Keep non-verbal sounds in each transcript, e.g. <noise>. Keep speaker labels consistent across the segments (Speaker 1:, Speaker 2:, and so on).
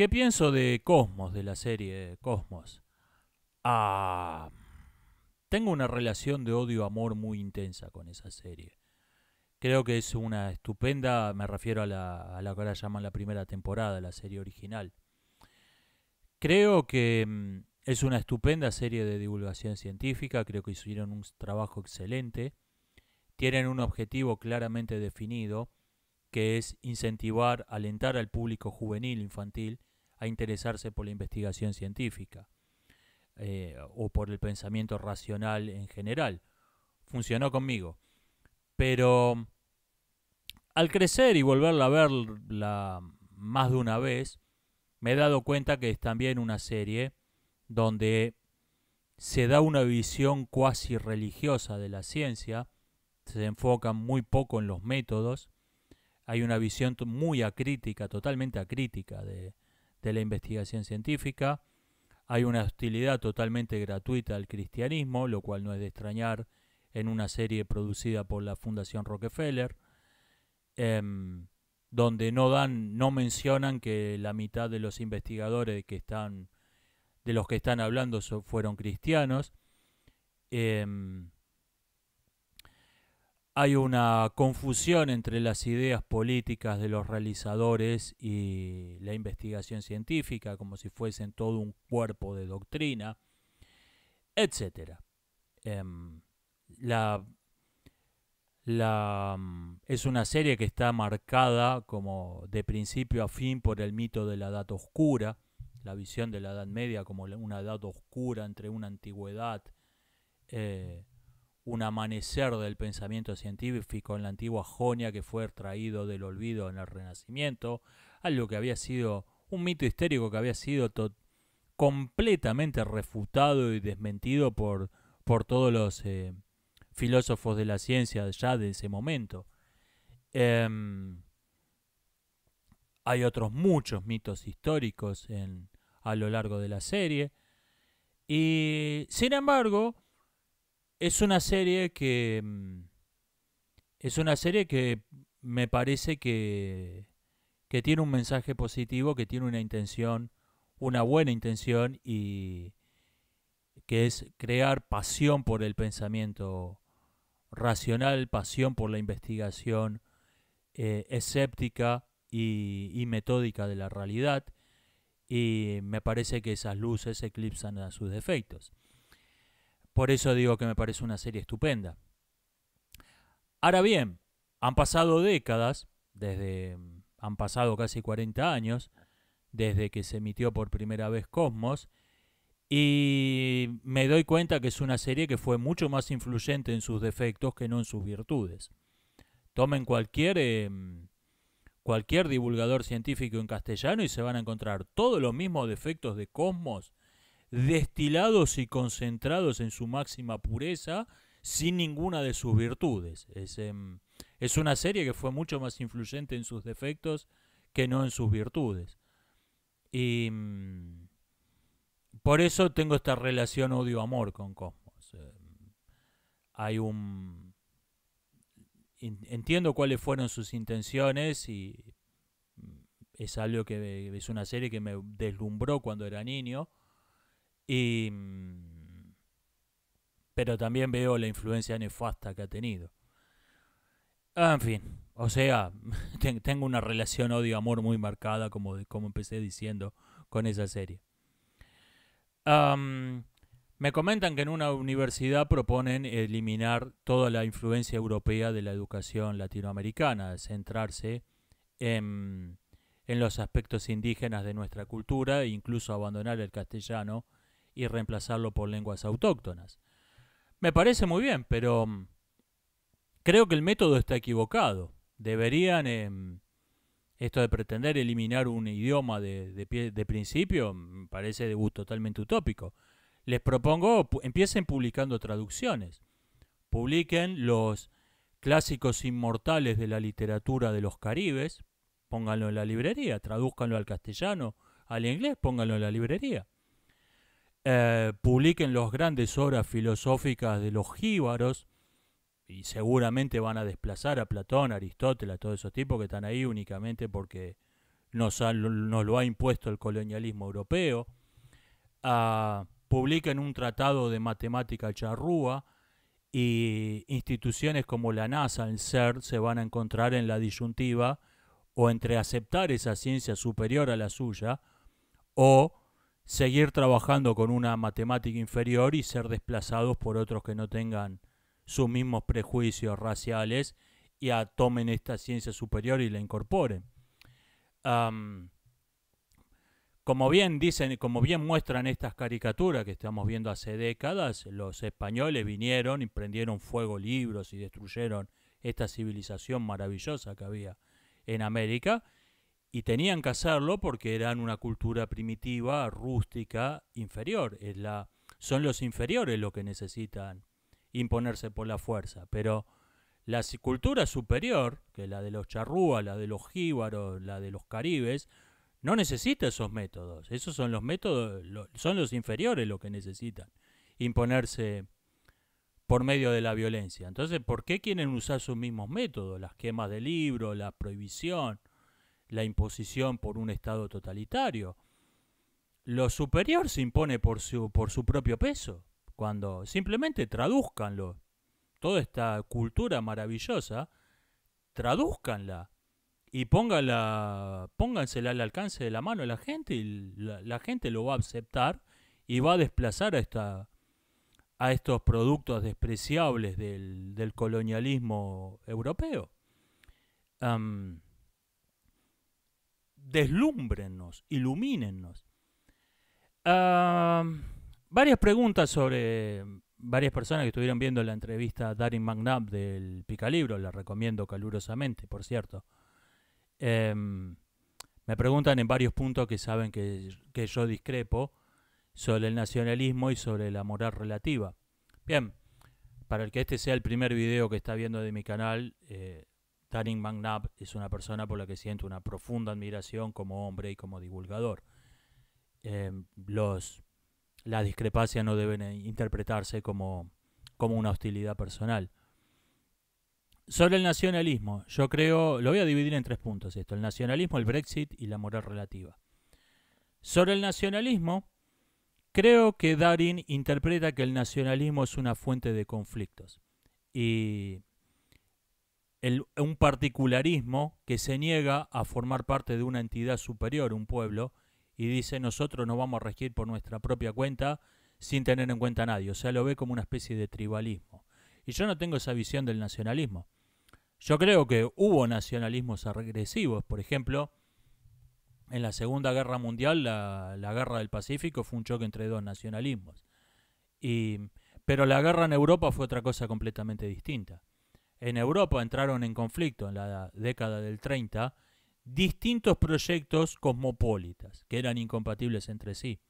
Speaker 1: ¿Qué pienso de Cosmos, de la serie Cosmos? Ah, tengo una relación de odio-amor muy intensa con esa serie. Creo que es una estupenda, me refiero a la, a la que ahora llaman la primera temporada, la serie original. Creo que mm, es una estupenda serie de divulgación científica, creo que hicieron un trabajo excelente. Tienen un objetivo claramente definido, que es incentivar, alentar al público juvenil, infantil, a interesarse por la investigación científica eh, o por el pensamiento racional en general. Funcionó conmigo. Pero al crecer y volverla a ver más de una vez, me he dado cuenta que es también una serie donde se da una visión cuasi religiosa de la ciencia, se enfoca muy poco en los métodos, hay una visión muy acrítica, totalmente acrítica de, de la investigación científica. Hay una hostilidad totalmente gratuita al cristianismo, lo cual no es de extrañar en una serie producida por la Fundación Rockefeller, em, donde no dan, no mencionan que la mitad de los investigadores que están, de los que están hablando fueron cristianos. Em, hay una confusión entre las ideas políticas de los realizadores y la investigación científica, como si fuesen todo un cuerpo de doctrina, etc. Em, la, mm, es una serie que está marcada como de principio a fin por el mito de la edad oscura, la visión de la Edad Media como una edad oscura entre una antigüedad. Eh, un amanecer del pensamiento científico en la antigua Jonia que fue traído del olvido en el Renacimiento, algo que había sido un mito histérico que había sido completamente refutado y desmentido por, por todos los eh, filósofos de la ciencia ya de ese momento. Em, hay otros muchos mitos históricos en, a lo largo de la serie. Y sin embargo, es una serie que. Mm, es una serie que me parece que, tiene un mensaje positivo, que tiene una intención, una buena intención y que es crear pasión por el pensamiento racional, pasión por la investigación eh, escéptica y, y, metódica de la realidad y me parece que esas luces eclipsan a sus defectos. Por eso digo que me parece una serie estupenda. Ahora bien, han pasado décadas, desde mm, han pasado casi 40 años desde que se emitió por primera vez Cosmos y me doy cuenta que es una serie que fue mucho más influyente en sus defectos que no en sus virtudes. Tomen cualquier eh, mm, cualquier divulgador científico en castellano y se van a encontrar todos los mismos defectos de Cosmos destilados y concentrados en su máxima pureza, sin ninguna de sus virtudes. Em, es, una serie que fue mucho más influyente en sus defectos que no en sus virtudes. Y em, por eso tengo esta relación odio-amor con Cosmos. Em. hay un... Entiendo cuáles fueron sus intenciones y es algo que es una serie que me deslumbró cuando era niño Mm, pero también veo la influencia nefasta que ha tenido. En fin, o sea, <laughs> tengo una relación odio-amor muy marcada, como, como empecé diciendo, con esa serie. me comentan que en una universidad proponen eliminar toda la influencia europea de la educación latinoamericana, centrarse en, en los aspectos indígenas de nuestra cultura e incluso abandonar el castellano y reemplazarlo por lenguas autóctonas. Me parece muy bien, pero mm, creo que el método está equivocado. Deberían, em, esto de pretender eliminar un idioma de, de, principio, mm, parece de gusto totalmente utópico. Les propongo, empiecen publicando traducciones. Publiquen los clásicos inmortales de la literatura de los Caribes, pónganlo en la librería, tradúzcanlo al castellano, al inglés, pónganlo en la librería. Eh, publiquen las grandes obras filosóficas de los jíbaros, y seguramente van a desplazar a Platón, Aristóteles, a todos esos tipos que están ahí únicamente porque nos, lo ha impuesto el colonialismo europeo. publiquen un tratado de matemática charrúa y instituciones como la NASA, el CERN, se van a encontrar en la disyuntiva o entre aceptar esa ciencia superior a la suya o seguir trabajando con una matemática inferior y ser desplazados por otros que no tengan sus mismos prejuicios raciales y tomen esta ciencia superior y la incorporen. como bien dicen, como bien muestran estas caricaturas que estamos viendo hace décadas, los españoles vinieron y prendieron fuego libros y destruyeron esta civilización maravillosa que había en América y tenían que hacerlo porque eran una cultura primitiva, rústica, inferior. Es la, son los inferiores los que necesitan imponerse por la fuerza. Pero la cultura superior, que es la de los charrúas, la de los jíbaros, la de los caribes, no necesita esos métodos. Esos son los métodos, son los inferiores los que necesitan imponerse por medio de la violencia. Entonces, ¿por qué quieren usar sus mismos métodos? Las quemas de libro la prohibición, la imposición por un Estado totalitario. Lo superior se impone por su, por su propio peso, cuando simplemente traduzcanlo. Toda esta cultura maravillosa, traduzcanla y póngala, póngansela al alcance de la mano a la gente y la, gente lo va a aceptar y va a desplazar a esta, a estos productos despreciables del, colonialismo europeo deslúmbrennos, ilumínenos. Ah, varias preguntas sobre varias personas que estuvieron viendo la entrevista a Darin McNabb del Picalibro, la recomiendo calurosamente, por cierto. Em, me preguntan en varios puntos que saben que, yo discrepo sobre el nacionalismo y sobre la moral relativa. Bien, para el que este sea el primer video que está viendo de mi canal, eh, Darin McNabb es una persona por la que siento una profunda admiración como hombre y como divulgador. Em, los, las discrepancias no deben eh, interpretarse como, como una hostilidad personal. Sobre el nacionalismo, yo creo, lo voy a dividir en tres puntos esto, el nacionalismo, el Brexit y la moral relativa. Sobre el nacionalismo, creo que Darin interpreta que el nacionalismo es una fuente de conflictos. Y un particularismo que se niega a formar parte de una entidad superior, un pueblo, y dice nosotros nos vamos a regir por nuestra propia cuenta sin tener en cuenta a nadie. O sea, lo ve como una especie de tribalismo. Y yo no tengo esa visión del nacionalismo. Yo creo que hubo nacionalismos agresivos. Por ejemplo, en la Segunda Guerra Mundial, la, la Guerra del Pacífico fue un choque entre dos nacionalismos. pero la guerra en Europa fue otra cosa completamente distinta en Europa entraron en conflicto en la década del 30 distintos proyectos cosmopolitas que eran incompatibles entre sí.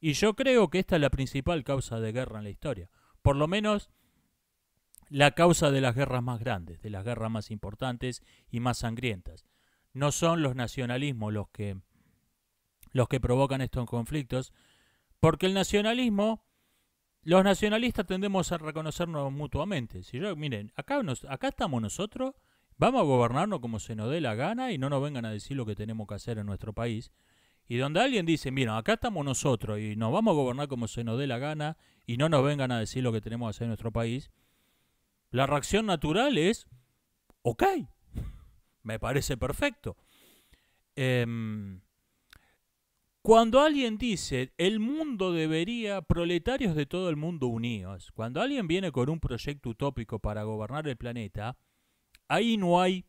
Speaker 1: Y yo creo que esta es la principal causa de guerra en la historia. Por lo menos la causa de las guerras más grandes, de las guerras más importantes y más sangrientas. No son los nacionalismos los que, los que provocan estos conflictos, porque el nacionalismo los nacionalistas tendemos a reconocernos mutuamente. Si yo, miren, acá, nos, acá estamos nosotros, vamos a gobernarnos como se nos dé la gana y no nos vengan a decir lo que tenemos que hacer en nuestro país. Y donde alguien dice, mira, acá estamos nosotros y nos vamos a gobernar como se nos dé la gana y no nos vengan a decir lo que tenemos que hacer en nuestro país, la reacción natural es, ok, <laughs> me parece perfecto. Eh, cuando alguien dice, el mundo debería, proletarios de todo el mundo unidos, cuando alguien viene con un proyecto utópico para gobernar el planeta, ahí no hay,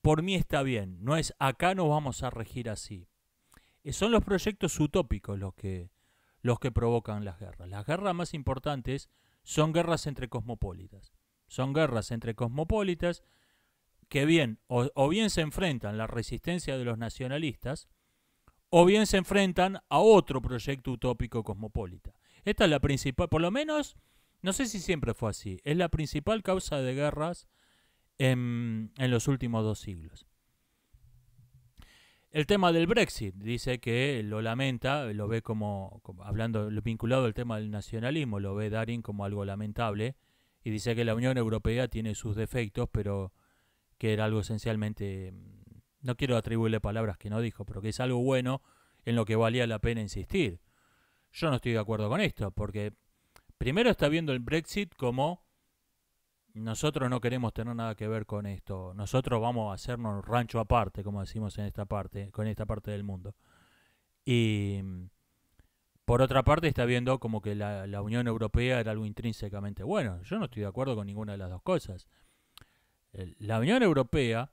Speaker 1: por mí está bien, no es, acá nos vamos a regir así. Eh, son los proyectos utópicos los que, los que provocan las guerras. Las guerras más importantes son guerras entre cosmopolitas. Son guerras entre cosmopolitas que bien, o, bien se enfrentan la resistencia de los nacionalistas, o bien se enfrentan a otro proyecto utópico cosmopolita. Esta es la principal, por lo menos, no sé si siempre fue así, es la principal causa de guerras en, los últimos dos siglos. El tema del Brexit, dice que lo lamenta, lo ve como, hablando, vinculado al tema del nacionalismo, lo ve Darín como algo lamentable y dice que la Unión Europea tiene sus defectos, pero que era algo esencialmente no quiero atribuirle palabras que no dijo, pero que es algo bueno en lo que valía la pena insistir. Yo no estoy de acuerdo con esto, porque primero está viendo el Brexit como nosotros no queremos tener nada que ver con esto, nosotros vamos a hacernos rancho aparte, como decimos en esta parte, con esta parte del mundo. Y por otra parte está viendo como que la, la Unión Europea era algo intrínsecamente bueno. Yo no estoy de acuerdo con ninguna de las dos cosas. La Unión Europea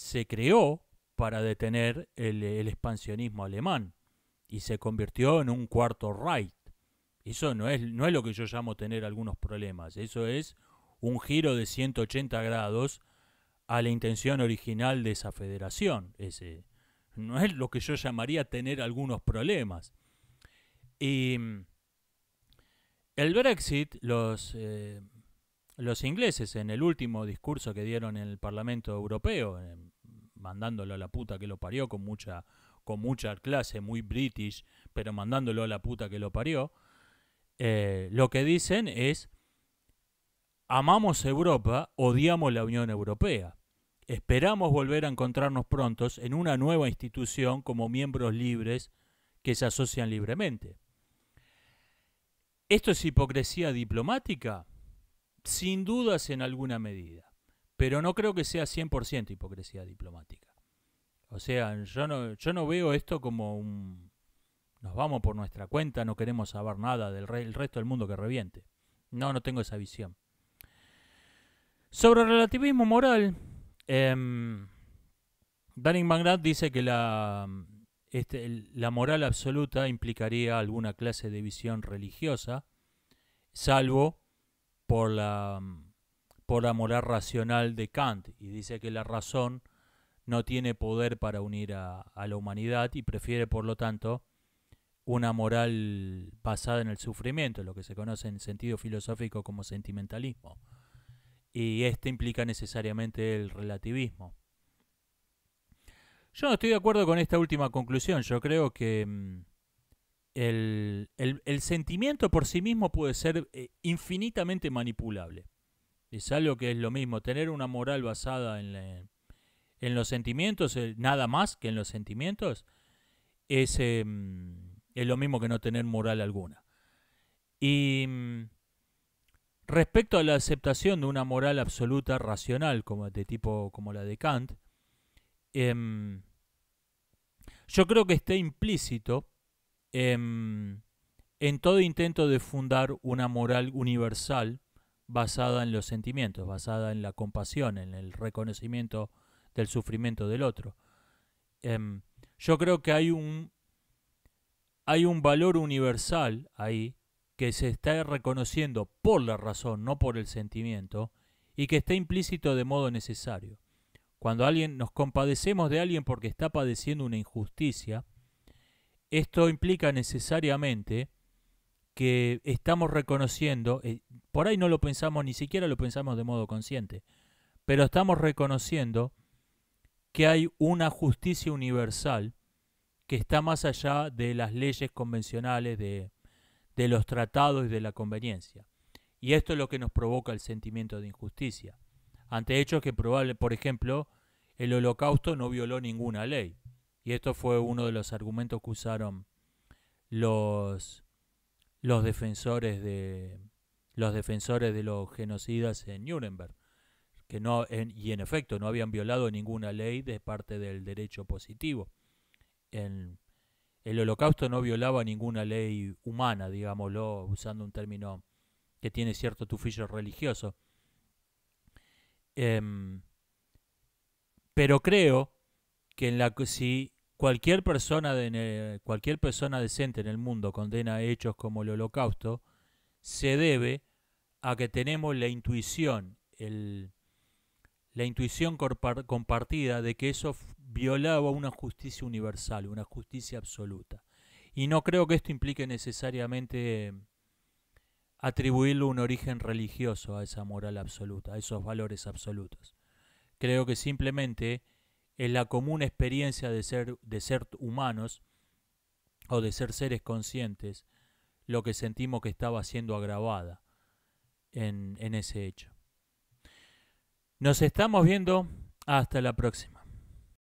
Speaker 1: se creó para detener el, expansionismo alemán y se convirtió en un cuarto Reich. Eso no es, no es lo que yo llamo tener algunos problemas, eso es un giro de 180 grados a la intención original de esa federación. Ese, no es lo que yo llamaría tener algunos problemas. Y mm, el Brexit, los eh, los ingleses en el último discurso que dieron en el Parlamento Europeo, mandándolo a la puta que lo parió con mucha, con mucha clase, muy british, pero mandándolo a la puta que lo parió, eh, lo que dicen es, amamos Europa, odiamos la Unión Europea. Esperamos volver a encontrarnos prontos en una nueva institución como miembros libres que se asocian libremente. ¿Esto es hipocresía diplomática? sin dudas en alguna medida, pero no creo que sea 100% hipocresía diplomática. O sea, yo no, yo no veo esto como un... Nos vamos por nuestra cuenta, no queremos saber nada del resto del mundo que reviente. No, no tengo esa visión. Sobre relativismo moral, eh, em, Danning dice que la, este, la moral absoluta implicaría alguna clase de visión religiosa, salvo por la, mm, por la moral racional de Kant y dice que la razón no tiene poder para unir a, la humanidad y prefiere, por lo tanto, una moral basada en el sufrimiento, lo que se conoce en sentido filosófico como sentimentalismo. Y este implica necesariamente el relativismo. Yo no estoy de acuerdo con esta última conclusión. Yo creo que mm, el, sentimiento por sí mismo puede ser eh, infinitamente manipulable. Es algo que es lo mismo, tener una moral basada en, los sentimientos, eh, nada más que en los sentimientos, em, es, lo mismo que no tener moral alguna. Y mm, respecto a la aceptación de una moral absoluta racional, como de tipo como la de Kant, em, yo creo que está implícito Em, en todo intento de fundar una moral universal basada en los sentimientos, basada en la compasión, en el reconocimiento del sufrimiento del otro. Em, yo creo que hay un, hay un valor universal ahí que se está reconociendo por la razón, no por el sentimiento, y que está implícito de modo necesario. Cuando alguien nos compadecemos de alguien porque está padeciendo una injusticia, esto implica necesariamente que estamos reconociendo, eh, por ahí no lo pensamos, ni siquiera lo pensamos de modo consciente, pero estamos reconociendo que hay una justicia universal que está más allá de las leyes convencionales, de, de los tratados y de la conveniencia. Y esto es lo que nos provoca el sentimiento de injusticia, ante hechos que probable, por ejemplo, el holocausto no violó ninguna ley. Y esto fue uno de los argumentos que usaron los, los defensores de los defensores de los genocidas en Nuremberg, que no y en efecto no habían violado ninguna ley de parte del derecho positivo. El, holocausto no violaba ninguna ley humana, digámoslo, usando un término que tiene cierto tufillo religioso. Em, pero creo que si cualquier persona de, cualquier persona decente en el mundo condena hechos como el holocausto se debe a que tenemos la intuición la intuición compartida de que eso violaba una justicia universal, una justicia absoluta. Y no creo que esto implique necesariamente atribuirle un origen religioso a esa moral absoluta, a esos valores absolutos. Creo que simplemente es la común experiencia de ser, de ser humanos o de ser seres conscientes, lo que sentimos que estaba siendo agravada en ese hecho. Nos estamos viendo hasta la próxima.